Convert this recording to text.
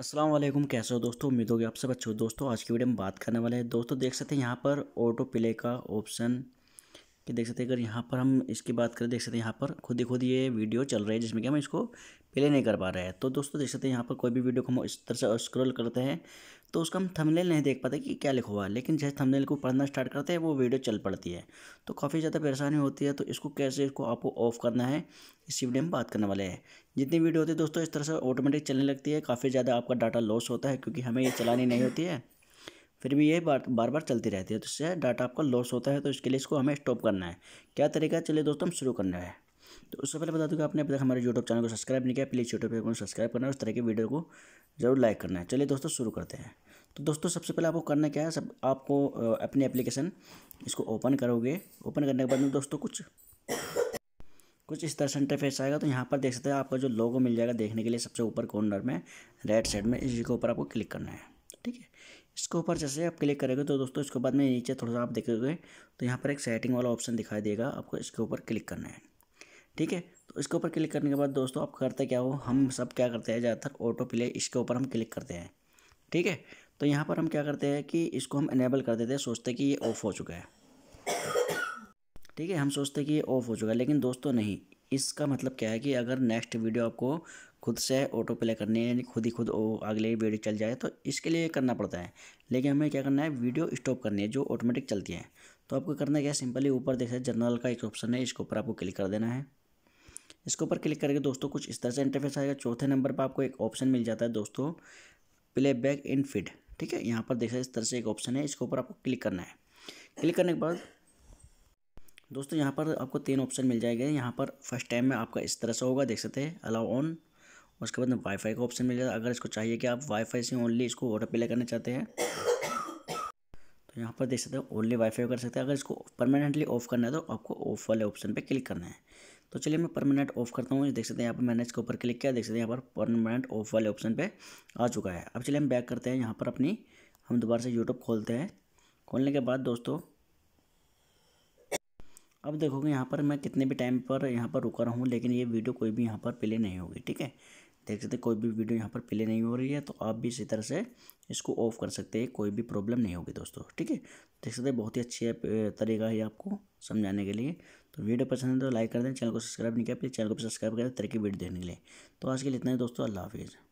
असलम कैसे हो दोस्तों उम्मीद होगी आप सब अच्छे हो दोस्तों आज की वीडियो में बात करने वाले हैं दोस्तों देख सकते हैं यहाँ पर ऑटो प्ले का ऑप्शन कि देख सकते हैं अगर यहाँ पर हम इसकी बात करें देख सकते हैं यहाँ पर खुद ही खुद ये वीडियो चल रही है जिसमें कि हम इसको प्ले नहीं कर पा रहे हैं तो दोस्तों देख सकते हैं यहाँ पर कोई भी वीडियो को हम इस तरह से स्क्रॉल करते हैं तो उसका हम थंबनेल नहीं देख पाते कि क्या लिखा हुआ है लेकिन जैसे थंबनेल को पढ़ना स्टार्ट करते हैं वो वीडियो चल पड़ती है तो काफ़ी ज़्यादा परेशानी होती है तो इसको कैसे इसको आपको ऑफ करना है इसी वीडियो में बात करने वाले हैं जितनी वीडियो होती है दोस्तों इस तरह से ऑटोमेटिक चलने लगती है काफ़ी ज़्यादा आपका डाटा लॉस होता है क्योंकि हमें ये चलानी नहीं होती है फिर भी ये बार बार बार चलती रहती है तो इससे डाटा आपका लॉस होता है तो इसके लिए इसको हमें स्टॉप करना है क्या तरीका चलिए दोस्तों हम शुरू करना है तो उससे पहले बता दूँगा कि आपने अभी तक हमारे यूट्यूब चैनल को सब्सक्राइब नहीं किया प्लीज़ यूट्यूब को सब्सक्राइब करना है उस तरह की वीडियो को जरूर लाइक करना है चलिए दोस्तों शुरू करते हैं तो दोस्तों सबसे पहले आपको करना क्या है सब आपको अपनी एप्लीकेशन इसको ओपन करोगे ओपन करने के बाद में दोस्तों कुछ कुछ इस तरह से इंटरफेस आएगा तो यहाँ पर देख सकते हैं आपका जो लोगो मिल जाएगा देखने के लिए सबसे ऊपर कॉर्नर में राइट साइड में इसी के ऊपर आपको क्लिक करना है ठीक है इसके ऊपर जैसे आप क्लिक करेंगे तो दोस्तों इसके बाद में नीचे थोड़ा सा आप देखोगे तो यहाँ पर एक सेटिंग वाला ऑप्शन दिखाई देगा आपको इसके ऊपर क्लिक करना है ठीक है तो इसके ऊपर क्लिक करने के बाद दोस्तों आप करते क्या हो हम सब क्या करते हैं ज़्यादातर ऑटो प्ले इसके ऊपर हम क्लिक करते हैं ठीक है तो यहाँ पर हम क्या करते हैं कि इसको हम इनेबल कर देते हैं सोचते कि ये ऑफ़ हो चुका है ठीक है हम सोचते कि ये ऑफ़ हो चुका है लेकिन दोस्तों नहीं इसका मतलब क्या है कि अगर नेक्स्ट वीडियो आपको खुद से ऑटो प्ले करनी है यानी खुद ही खुद वो अगले वीडियो चल जाए तो इसके लिए करना पड़ता है लेकिन हमें क्या करना है वीडियो स्टॉप करनी है जो ऑटोमेटिक चलती है तो आपको करना क्या है सिंपली ऊपर सकते जर्नल का एक ऑप्शन है इसके ऊपर आपको क्लिक कर देना है इसके ऊपर क्लिक करके दोस्तों कुछ इस तरह से इंटरफेस आएगा चौथे नंबर पर आपको एक ऑप्शन मिल जाता है दोस्तों प्ले बैक इन फिड ठीक है यहाँ पर सकते इस तरह से एक ऑप्शन है इसके ऊपर आपको क्लिक करना है क्लिक करने के बाद दोस्तों यहाँ पर आपको तीन ऑप्शन मिल जाएंगे यहाँ पर फर्स्ट टाइम में आपका इस तरह से होगा देख सकते हैं अलाउ ऑन उसके बाद में वाईफाई का ऑप्शन मिल जाता है अगर इसको चाहिए कि आप वाईफाई से ओनली इसको ऑटो प्ले करना चाहते हैं तो यहाँ पर देख सकते हो ओनली वाईफाई कर सकते हैं अगर इसको परमानेंटली ऑफ करना है तो आपको ऑफ वाले ऑप्शन पर क्लिक करना है तो चलिए मैं परमानेंट ऑफ करता हूँ देख सकते हैं यहाँ पर मैंने इसके ऊपर क्लिक किया देख सकते हैं यहाँ पर परमानेंट ऑफ वाले ऑप्शन पर आ चुका है अब चलिए हम बैक करते हैं यहाँ पर अपनी हम दोबारा से यूट्यूब खोलते हैं खोलने के बाद दोस्तों अब देखोगे यहाँ पर मैं कितने भी टाइम पर यहाँ पर रुका रहा हूँ लेकिन ये वीडियो कोई भी यहाँ पर प्ले नहीं होगी ठीक है देख सकते कोई भी वीडियो यहाँ पर प्ले नहीं हो रही है तो आप भी इसी तरह से इसको ऑफ कर सकते हैं कोई भी प्रॉब्लम नहीं होगी दोस्तों ठीक है देख सकते बहुत ही अच्छी तरीका है आपको समझाने के लिए तो वीडियो पसंद है तो लाइक कर दें चैनल को सब्सक्राइब नहीं किया प्लीज़ चैनल को सब्सक्राइब करें तरीके वीडियो देखने के लिए तो आज के लिए इतना ही दोस्तों अल्लाह हाफिज़